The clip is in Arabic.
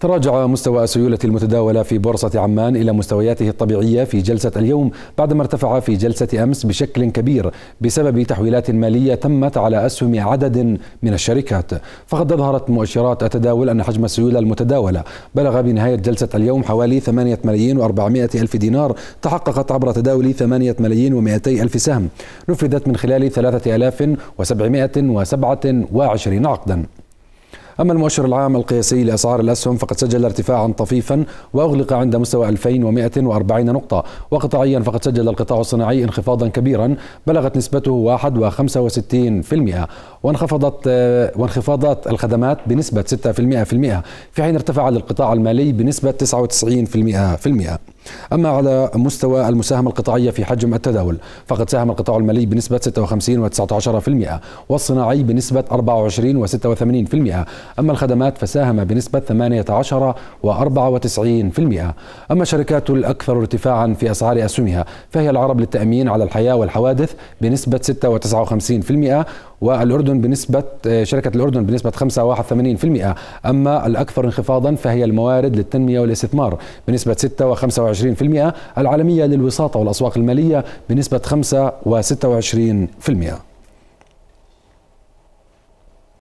تراجع مستوى السيولة المتداولة في بورصة عمان إلى مستوياته الطبيعية في جلسة اليوم بعدما ارتفع في جلسة أمس بشكل كبير بسبب تحويلات مالية تمت على أسهم عدد من الشركات فقد أظهرت مؤشرات التداول أن حجم السيولة المتداولة بلغ بنهاية جلسة اليوم حوالي 8 ملايين و400 ألف دينار تحققت عبر تداول 8 ملايين و200 ألف سهم نفذت من خلال 3727 عقدا أما المؤشر العام القياسي لأسعار الأسهم فقد سجل ارتفاعا طفيفا وأغلق عند مستوى 2140 نقطة وقطاعيا فقد سجل القطاع الصناعي انخفاضا كبيرا بلغت نسبته 1.65% وانخفضت وانخفاضات الخدمات بنسبة 6% في حين ارتفع للقطاع المالي بنسبة 99% أما على مستوى المساهمة القطاعية في حجم التداول فقد ساهم القطاع المالي بنسبة 56 و19% والصناعي بنسبة 24 و86% أما الخدمات فساهم بنسبة 18 و94% أما الشركات الأكثر ارتفاعا في أسعار أسهمها فهي العرب للتأمين على الحياة والحوادث بنسبة والاردن بنسبه آه، شركه الاردن بنسبه 5.81% اما الاكثر انخفاضا فهي الموارد للتنميه والاستثمار بنسبه 6.25% العالميه للوساطه والاسواق الماليه بنسبه 5.26%